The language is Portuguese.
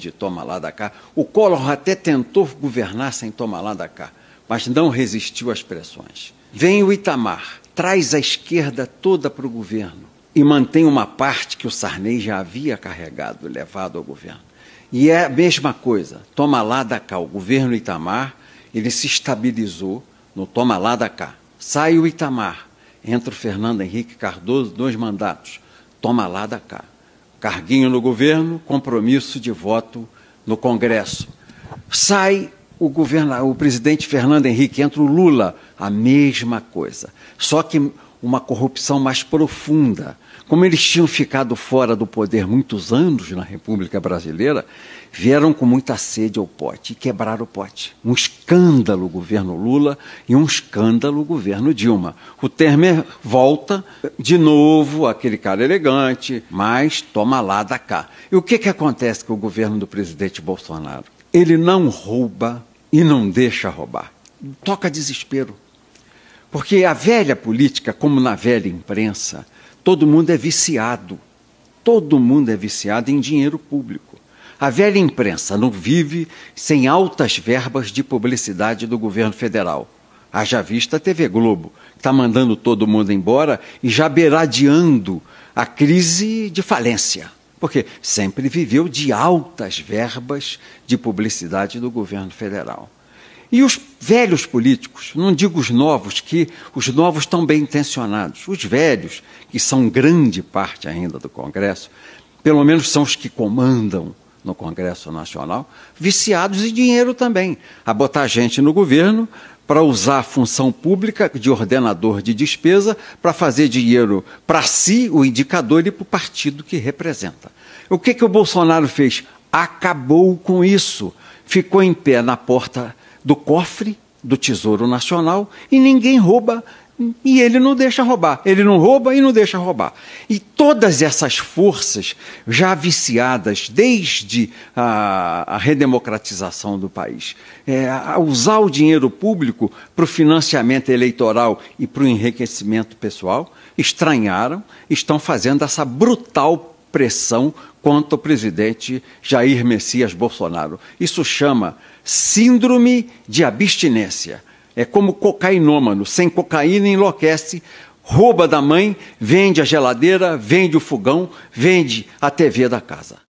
de toma lá da cá. O Collor até tentou governar sem toma lá da cá, mas não resistiu às pressões. Vem o Itamar, traz a esquerda toda para o governo e mantém uma parte que o Sarney já havia carregado, levado ao governo. E é a mesma coisa, toma lá da cá. O governo Itamar, ele se estabilizou no toma lá da cá. Sai o Itamar, entra o Fernando Henrique Cardoso, dois mandatos, toma lá da cá carguinho no governo, compromisso de voto no Congresso. Sai o, o presidente Fernando Henrique, entra o Lula a mesma coisa. Só que uma corrupção mais profunda. Como eles tinham ficado fora do poder muitos anos na República Brasileira, vieram com muita sede ao pote e quebraram o pote. Um escândalo o governo Lula e um escândalo o governo Dilma. O Temer volta de novo, aquele cara elegante, mas toma lá da cá. E o que, que acontece com o governo do presidente Bolsonaro? Ele não rouba e não deixa roubar. Toca desespero. Porque a velha política, como na velha imprensa, todo mundo é viciado. Todo mundo é viciado em dinheiro público. A velha imprensa não vive sem altas verbas de publicidade do governo federal. Haja vista a TV Globo, que está mandando todo mundo embora e já beiradeando a crise de falência. Porque sempre viveu de altas verbas de publicidade do governo federal. E os velhos políticos, não digo os novos, que os novos estão bem intencionados, os velhos, que são grande parte ainda do Congresso, pelo menos são os que comandam no Congresso Nacional, viciados em dinheiro também, a botar gente no governo para usar a função pública de ordenador de despesa para fazer dinheiro para si, o indicador, e para o partido que representa. O que, que o Bolsonaro fez? Acabou com isso. Ficou em pé na porta do cofre do Tesouro Nacional e ninguém rouba e ele não deixa roubar. Ele não rouba e não deixa roubar. E todas essas forças já viciadas desde a, a redemocratização do país, é, usar o dinheiro público para o financiamento eleitoral e para o enriquecimento pessoal, estranharam, estão fazendo essa brutal pressão quanto ao presidente Jair Messias Bolsonaro. Isso chama síndrome de abstinência. É como cocainômano, sem cocaína enlouquece, rouba da mãe, vende a geladeira, vende o fogão, vende a TV da casa.